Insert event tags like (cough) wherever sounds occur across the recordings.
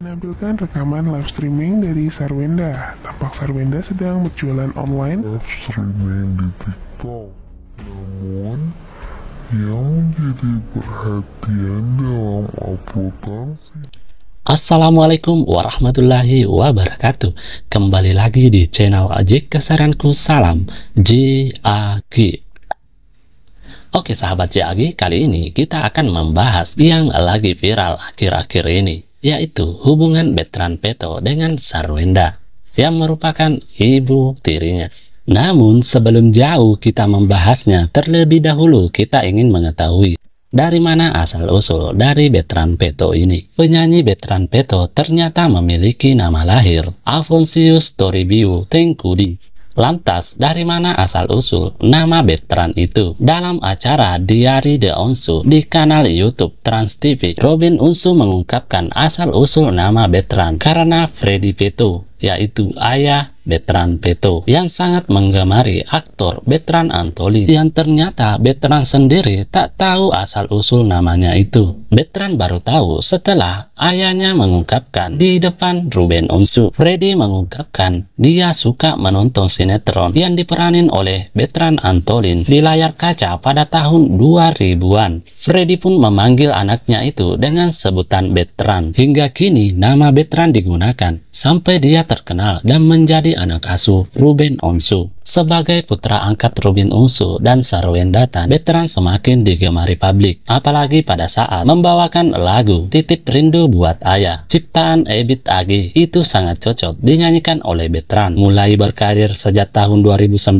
menampilkan rekaman live streaming dari Sarwenda. Tampak Sarwenda sedang berjualan online live streaming di TikTok. Namun, yang jadi perhatian dalam uploadan Assalamualaikum warahmatullahi wabarakatuh Kembali lagi di channel Ajik Kesaranku Salam JAG Oke sahabat JAG, kali ini kita akan membahas yang lagi viral akhir-akhir ini yaitu hubungan Betran Peto dengan Sarwenda yang merupakan ibu tirinya. Namun sebelum jauh kita membahasnya, terlebih dahulu kita ingin mengetahui dari mana asal-usul dari Betran Peto ini? Penyanyi Betran Peto ternyata memiliki nama lahir, Alfonsius Toribio Tengkudi, Lantas, dari mana asal-usul nama Betran itu? Dalam acara Diary The Onsu di kanal YouTube Trans TV, Robin Unsu mengungkapkan asal-usul nama Betran karena Freddy Peto, yaitu ayah Betran Peto yang sangat menggemari aktor Betran Antoli yang ternyata Betran sendiri tak tahu asal-usul namanya itu. Betran baru tahu setelah ayahnya mengungkapkan di depan Ruben Onsu. Freddy mengungkapkan dia suka menonton sinetron yang diperanin oleh Betran Antolin di layar kaca pada tahun 2000-an. Freddy pun memanggil anaknya itu dengan sebutan Betran. Hingga kini nama Betran digunakan sampai dia terkenal dan menjadi anak aso proven also. Sebagai putra angkat Robin Ungsu dan Sarwen Datan, Veteran semakin digemari publik, apalagi pada saat membawakan lagu Titip Rindu Buat Ayah. Ciptaan Ebit Agi itu sangat cocok dinyanyikan oleh Betran. Mulai berkarir sejak tahun 2019,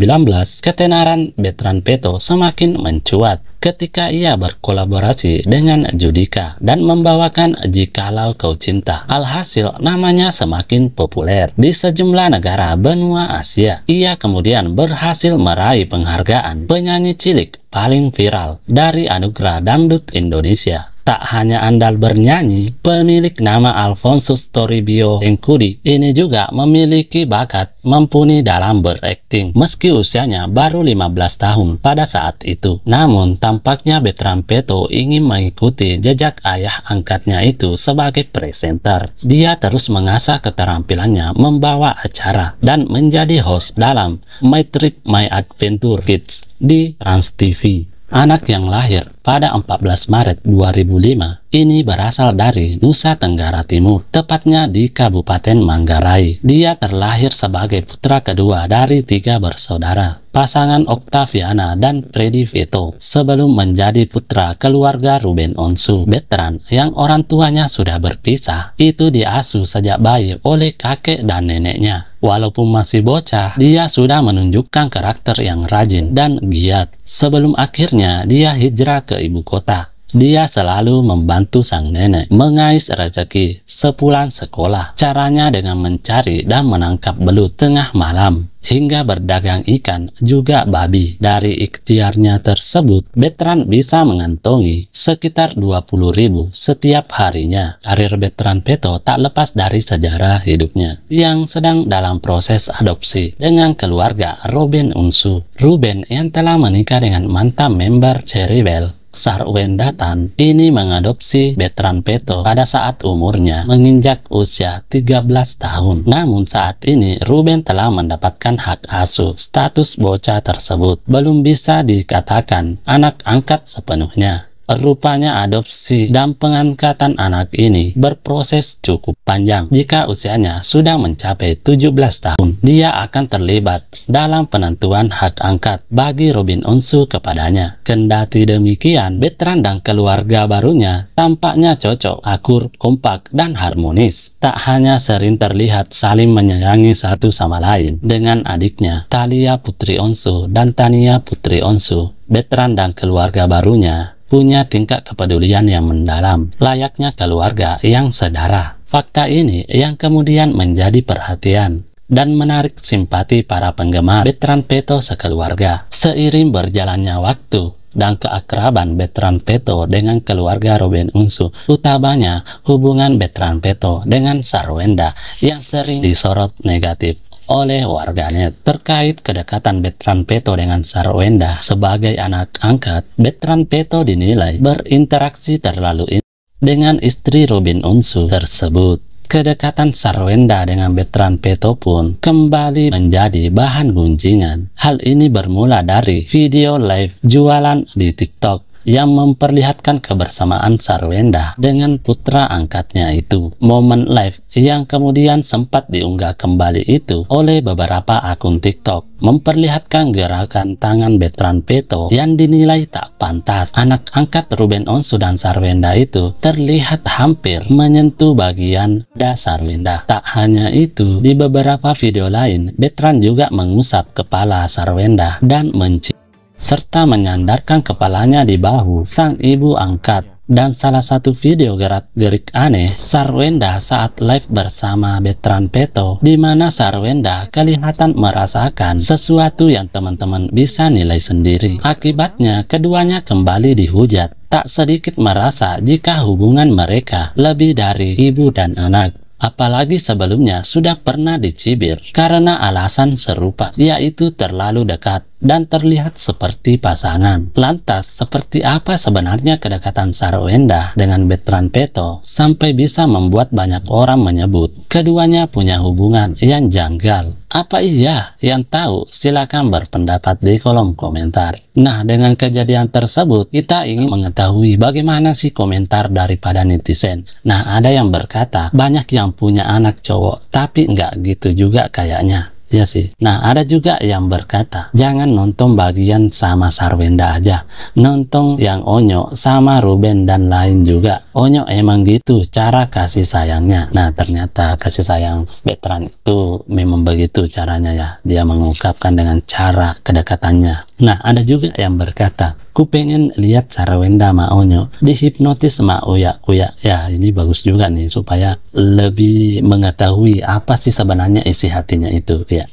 ketenaran Betran Peto semakin mencuat ketika ia berkolaborasi dengan Judika dan membawakan Jikalau Kau Cinta. Alhasil, namanya semakin populer di sejumlah negara benua Asia. Ia kemudian kemudian berhasil meraih penghargaan penyanyi cilik paling viral dari Anugerah Dangdut Indonesia. Tak hanya andal bernyanyi, pemilik nama Alfonso Toribio Enkudi ini juga memiliki bakat mumpuni dalam berakting meski usianya baru 15 tahun pada saat itu. Namun tampaknya Betram Peto ingin mengikuti jejak ayah angkatnya itu sebagai presenter. Dia terus mengasah keterampilannya membawa acara dan menjadi host dalam My Trip My Adventure Kids di Trans TV. Anak yang lahir pada 14 Maret 2005 ini berasal dari Nusa Tenggara Timur, tepatnya di Kabupaten Manggarai. Dia terlahir sebagai putra kedua dari tiga bersaudara, pasangan Octaviana dan Freddy Vito, sebelum menjadi putra keluarga Ruben Onsu. Betran, yang orang tuanya sudah berpisah, itu diasuh sejak bayi oleh kakek dan neneknya. Walaupun masih bocah, dia sudah menunjukkan karakter yang rajin dan giat. Sebelum akhirnya dia hijrah ke ibu kota. Dia selalu membantu sang nenek mengais rezeki sepulang sekolah. Caranya dengan mencari dan menangkap belut tengah malam hingga berdagang ikan juga babi. Dari ikhtiarnya tersebut, Betran bisa mengantongi sekitar 20 ribu setiap harinya. Karir Betran Peto tak lepas dari sejarah hidupnya yang sedang dalam proses adopsi dengan keluarga Ruben Unsu. Ruben yang telah menikah dengan mantan member Cherry Bell Sarwen Datan ini mengadopsi Betran Peto pada saat umurnya menginjak usia 13 tahun. Namun saat ini Ruben telah mendapatkan hak asuh. Status bocah tersebut belum bisa dikatakan anak angkat sepenuhnya. Rupanya adopsi dan pengangkatan anak ini berproses cukup panjang. Jika usianya sudah mencapai 17 tahun, dia akan terlibat dalam penentuan hak angkat bagi Robin Onsu kepadanya. Kendati demikian, veteran dan keluarga barunya tampaknya cocok, akur, kompak, dan harmonis. Tak hanya sering terlihat saling menyayangi satu sama lain dengan adiknya, Talia Putri Onsu dan Tania Putri Onsu. veteran dan keluarga barunya punya tingkat kepedulian yang mendalam, layaknya keluarga yang sedarah. Fakta ini yang kemudian menjadi perhatian dan menarik simpati para penggemar Betran Peto sekeluarga. Seiring berjalannya waktu dan keakraban Betran Peto dengan keluarga Robin Unsu, utamanya hubungan Betran Peto dengan Sarwenda yang sering disorot negatif oleh warganya terkait kedekatan Betrand Peto dengan Sarwenda sebagai anak angkat. Betrand Peto dinilai berinteraksi terlalu dengan istri Robin Unsu tersebut. Kedekatan Sarwenda dengan Betrand Peto pun kembali menjadi bahan gunjingan. Hal ini bermula dari video live jualan di TikTok yang memperlihatkan kebersamaan Sarwenda dengan putra angkatnya itu. Momen live yang kemudian sempat diunggah kembali itu oleh beberapa akun TikTok memperlihatkan gerakan tangan Betran Peto yang dinilai tak pantas. Anak angkat Ruben Onsu dan Sarwenda itu terlihat hampir menyentuh bagian dasar wenda. Tak hanya itu, di beberapa video lain, Betran juga mengusap kepala Sarwenda dan mencium serta menyandarkan kepalanya di bahu sang ibu angkat. Dan salah satu video gerak-gerik aneh Sarwenda saat live bersama Betran Peto di mana Sarwenda kelihatan merasakan sesuatu yang teman-teman bisa nilai sendiri. Akibatnya keduanya kembali dihujat. Tak sedikit merasa jika hubungan mereka lebih dari ibu dan anak apalagi sebelumnya sudah pernah dicibir karena alasan serupa, yaitu terlalu dekat dan terlihat seperti pasangan. Lantas, seperti apa sebenarnya kedekatan Sarwenda dengan Betran Peto sampai bisa membuat banyak orang menyebut keduanya punya hubungan yang janggal? Apa iya yang tahu? Silakan berpendapat di kolom komentar. Nah, dengan kejadian tersebut, kita ingin mengetahui bagaimana sih komentar daripada netizen. Nah, ada yang berkata, banyak yang punya anak cowok, tapi nggak gitu juga kayaknya. Ya sih. Nah, ada juga yang berkata, jangan nonton bagian sama Sarwenda aja. Nonton yang Onyo sama Ruben dan lain juga. Onyo emang gitu cara kasih sayangnya. Nah, ternyata kasih sayang veteran itu memang begitu caranya ya. Dia mengungkapkan dengan cara kedekatannya Nah, ada juga yang berkata, ku pengen lihat cara wenda maonyo, dihipnotis ma uya kuya. Ya, ini bagus juga nih, supaya lebih mengetahui apa sih sebenarnya isi hatinya itu, ya.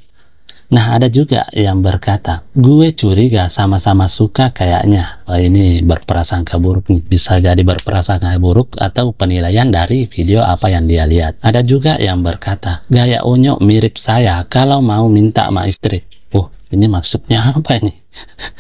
Nah, ada juga yang berkata, gue curiga sama-sama suka kayaknya. Wah, ini berprasangka buruk nih. Bisa jadi berprasangka buruk atau penilaian dari video apa yang dia lihat. Ada juga yang berkata, gaya onyo mirip saya kalau mau minta ma istri. Uh, ini maksudnya apa ini?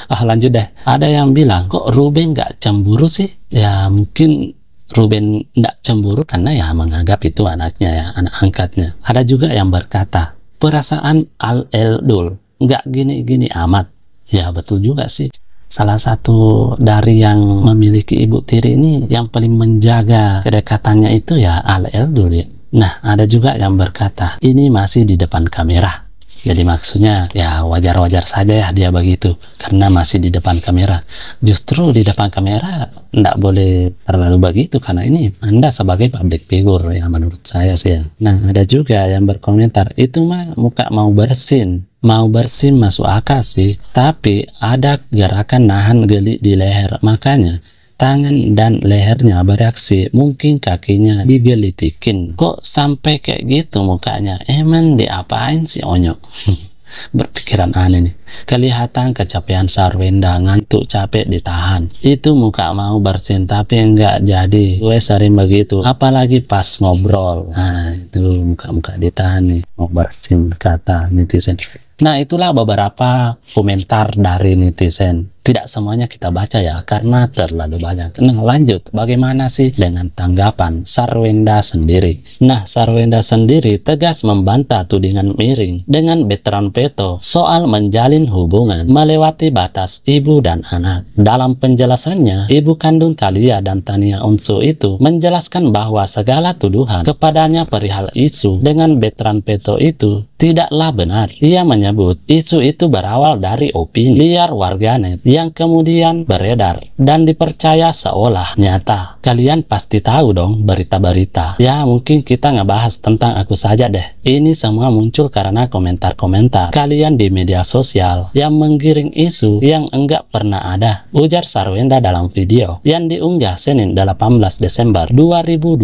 ah lanjut deh ada yang bilang kok Ruben gak cemburu sih ya mungkin Ruben gak cemburu karena ya menganggap itu anaknya ya anak angkatnya ada juga yang berkata perasaan al eldul gak gini-gini amat ya betul juga sih salah satu dari yang memiliki ibu tiri ini yang paling menjaga kedekatannya itu ya al eldul ya nah ada juga yang berkata ini masih di depan kamera jadi ya, maksudnya ya wajar-wajar saja ya dia begitu karena masih di depan kamera. Justru di depan kamera tidak boleh terlalu begitu karena ini Anda sebagai public figure ya menurut saya sih ya. Nah ada juga yang berkomentar itu mah muka mau bersin mau bersin masuk akal sih tapi ada gerakan nahan geli di leher makanya tangan dan lehernya bereaksi, mungkin kakinya digelitikin. Kok sampai kayak gitu mukanya? Emang diapain sih onyok? (laughs) Berpikiran aneh nih. Kelihatan kecapean Sarwenda ngantuk capek ditahan. Itu muka mau bersin tapi enggak jadi. Gue sering begitu. Apalagi pas ngobrol. Nah itu muka-muka ditahan nih. Mau bersin kata netizen. Nah, itulah beberapa komentar dari netizen. Tidak semuanya kita baca ya, karena terlalu banyak. Nah, lanjut. Bagaimana sih dengan tanggapan Sarwenda sendiri? Nah, Sarwenda sendiri tegas membantah tudingan miring dengan veteran Peto soal menjalin hubungan melewati batas ibu dan anak. Dalam penjelasannya, ibu kandung Talia dan Tania Onsu itu menjelaskan bahwa segala tuduhan kepadanya perihal isu dengan veteran Peto itu Tidaklah benar. Ia menyebut isu itu berawal dari opini liar warganet yang kemudian beredar dan dipercaya seolah nyata. Kalian pasti tahu dong berita-berita. Ya mungkin kita nggak bahas tentang aku saja deh. Ini semua muncul karena komentar-komentar kalian di media sosial yang menggiring isu yang enggak pernah ada. Ujar Sarwenda dalam video yang diunggah Senin 18 Desember 2023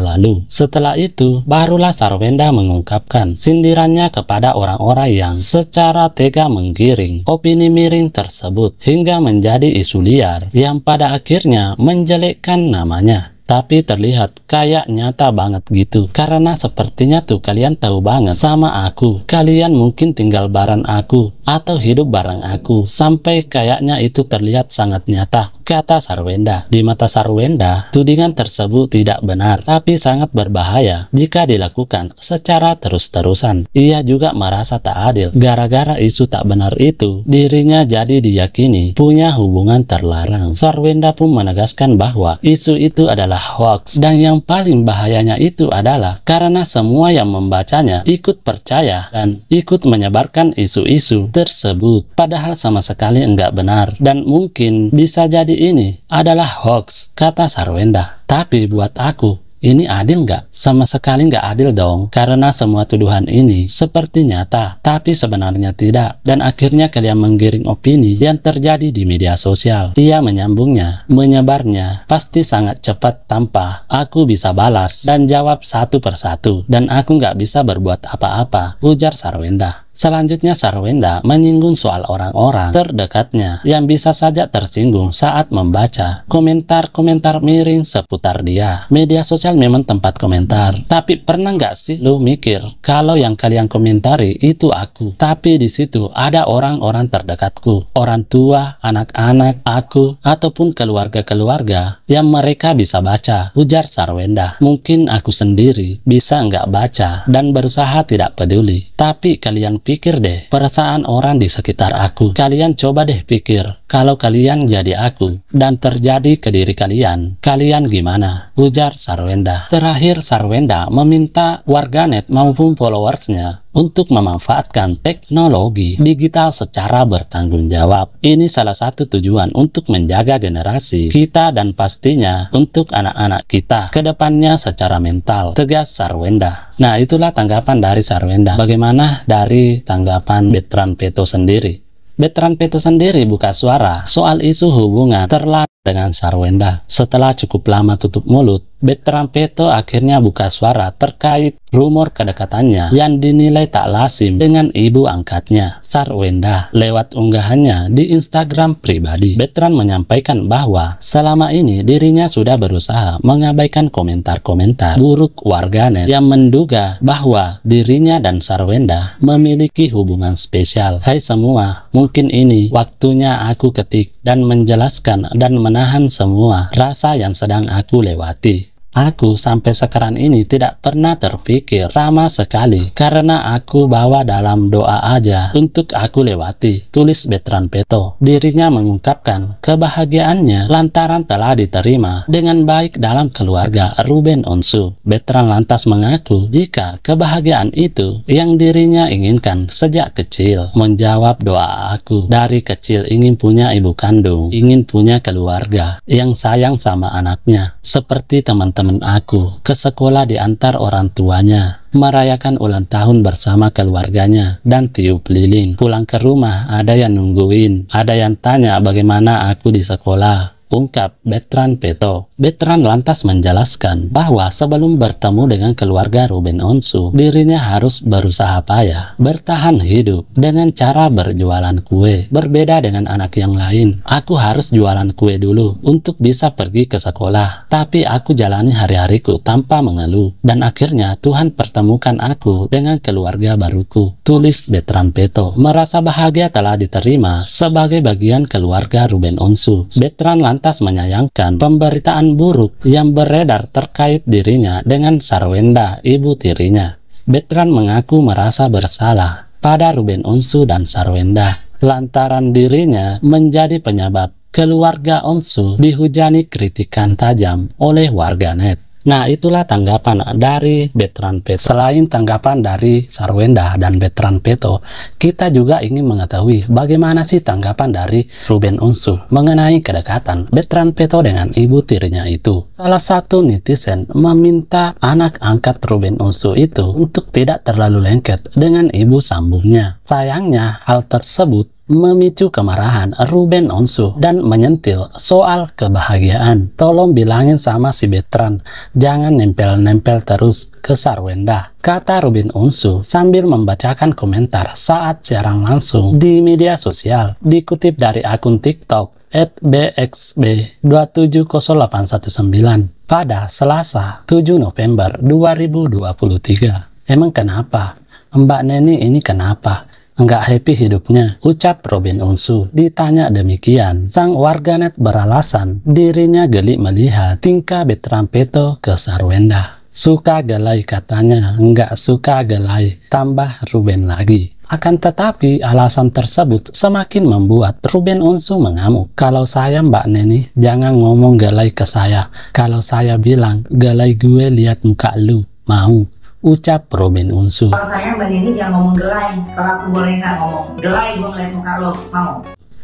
lalu. Setelah itu, barulah Sarwenda mengungkapkan sin sindirannya kepada orang-orang yang secara tega menggiring opini miring tersebut hingga menjadi isu liar yang pada akhirnya menjelekkan namanya tapi terlihat kayak nyata banget gitu karena sepertinya tuh kalian tahu banget sama aku kalian mungkin tinggal bareng aku atau hidup bareng aku, sampai kayaknya itu terlihat sangat nyata, kata Sarwenda. Di mata Sarwenda, tudingan tersebut tidak benar, tapi sangat berbahaya jika dilakukan secara terus-terusan. Ia juga merasa tak adil, gara-gara isu tak benar itu, dirinya jadi diyakini punya hubungan terlarang. Sarwenda pun menegaskan bahwa isu itu adalah hoax, dan yang paling bahayanya itu adalah karena semua yang membacanya ikut percaya dan ikut menyebarkan isu-isu tersebut. Padahal sama sekali enggak benar. Dan mungkin bisa jadi ini adalah hoax, kata Sarwenda. Tapi buat aku, ini adil nggak? Sama sekali nggak adil dong, karena semua tuduhan ini seperti nyata, tapi sebenarnya tidak. Dan akhirnya kalian menggiring opini yang terjadi di media sosial. Ia menyambungnya, menyebarnya, pasti sangat cepat tanpa aku bisa balas dan jawab satu persatu. Dan aku nggak bisa berbuat apa-apa, ujar Sarwenda. Selanjutnya Sarwenda menyinggung soal orang-orang terdekatnya yang bisa saja tersinggung saat membaca komentar-komentar miring seputar dia. Media sosial memang tempat komentar, tapi pernah nggak sih lu mikir kalau yang kalian komentari itu aku, tapi di situ ada orang-orang terdekatku, orang tua, anak-anak, aku, ataupun keluarga-keluarga yang mereka bisa baca, ujar Sarwenda. Mungkin aku sendiri bisa nggak baca dan berusaha tidak peduli, tapi kalian pikir deh perasaan orang di sekitar aku. Kalian coba deh pikir, kalau kalian jadi aku dan terjadi ke diri kalian, kalian gimana? Ujar Sarwenda. Terakhir Sarwenda meminta warganet maupun followersnya untuk memanfaatkan teknologi digital secara bertanggung jawab. Ini salah satu tujuan untuk menjaga generasi kita dan pastinya untuk anak-anak kita ke depannya secara mental, tegas Sarwenda. Nah, itulah tanggapan dari Sarwenda. Bagaimana dari tanggapan Betran Peto sendiri? Betran Peto sendiri buka suara soal isu hubungan terlalu dengan Sarwenda. Setelah cukup lama tutup mulut, Betrampeto Peto akhirnya buka suara terkait rumor kedekatannya yang dinilai tak lazim dengan ibu angkatnya, Sarwenda. Lewat unggahannya di Instagram pribadi, Betran menyampaikan bahwa selama ini dirinya sudah berusaha mengabaikan komentar-komentar buruk warganet yang menduga bahwa dirinya dan Sarwenda memiliki hubungan spesial. Hai semua, mungkin ini waktunya aku ketik dan menjelaskan dan menahan semua rasa yang sedang aku lewati. Aku sampai sekarang ini tidak pernah terpikir sama sekali karena aku bawa dalam doa aja untuk aku lewati, tulis Betran Peto. Dirinya mengungkapkan kebahagiaannya lantaran telah diterima dengan baik dalam keluarga Ruben Onsu. Betran lantas mengaku jika kebahagiaan itu yang dirinya inginkan sejak kecil. Menjawab doa aku, dari kecil ingin punya ibu kandung, ingin punya keluarga yang sayang sama anaknya, seperti teman teman aku ke sekolah diantar orang tuanya, merayakan ulang tahun bersama keluarganya dan tiup lilin. Pulang ke rumah, ada yang nungguin, ada yang tanya bagaimana aku di sekolah, ungkap Betran Peto. Betran lantas menjelaskan bahwa sebelum bertemu dengan keluarga Ruben Onsu, dirinya harus berusaha payah, bertahan hidup dengan cara berjualan kue. Berbeda dengan anak yang lain, aku harus jualan kue dulu untuk bisa pergi ke sekolah. Tapi aku jalani hari-hariku tanpa mengeluh. Dan akhirnya Tuhan pertemukan aku dengan keluarga baruku. Tulis Betran Peto merasa bahagia telah diterima sebagai bagian keluarga Ruben Onsu. Betran lantas menyayangkan pemberitaan buruk yang beredar terkait dirinya dengan Sarwenda, ibu tirinya. Betran mengaku merasa bersalah pada Ruben Onsu dan Sarwenda lantaran dirinya menjadi penyebab keluarga Onsu dihujani kritikan tajam oleh warganet. Nah, itulah tanggapan dari Betran Peto. Selain tanggapan dari Sarwenda dan Betran Peto, kita juga ingin mengetahui bagaimana sih tanggapan dari Ruben Unsu mengenai kedekatan Betran Peto dengan ibu tirinya itu. Salah satu netizen meminta anak angkat Ruben Unsu itu untuk tidak terlalu lengket dengan ibu sambungnya. Sayangnya, hal tersebut memicu kemarahan Ruben Onsu dan menyentil soal kebahagiaan. Tolong bilangin sama si Betran, jangan nempel-nempel terus ke Sarwenda. Kata Ruben Onsu sambil membacakan komentar saat siaran langsung di media sosial. Dikutip dari akun TikTok bxb270819 pada Selasa 7 November 2023. Emang kenapa? Mbak Neni ini kenapa? nggak happy hidupnya, ucap Robin Onsu. Ditanya demikian, sang warganet beralasan dirinya geli melihat tingkah Peto ke Sarwenda. Suka gelai katanya, nggak suka gelai, tambah Ruben lagi. Akan tetapi alasan tersebut semakin membuat Ruben Unsu mengamuk. Kalau saya Mbak Neni, jangan ngomong gelai ke saya. Kalau saya bilang, gelai gue lihat muka lu, mau ucap Robin Unsu. Kalau saya Mbak Nini jangan ngomong gelai, kalau aku boleh nggak ngomong gelai gue ngeliat muka lo, mau?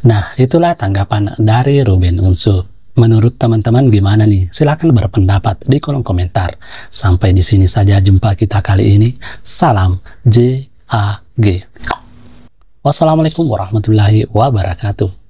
Nah, itulah tanggapan dari Robin Unsu. Menurut teman-teman gimana nih? Silahkan berpendapat di kolom komentar. Sampai di sini saja jumpa kita kali ini. Salam JAG. Wassalamualaikum warahmatullahi wabarakatuh.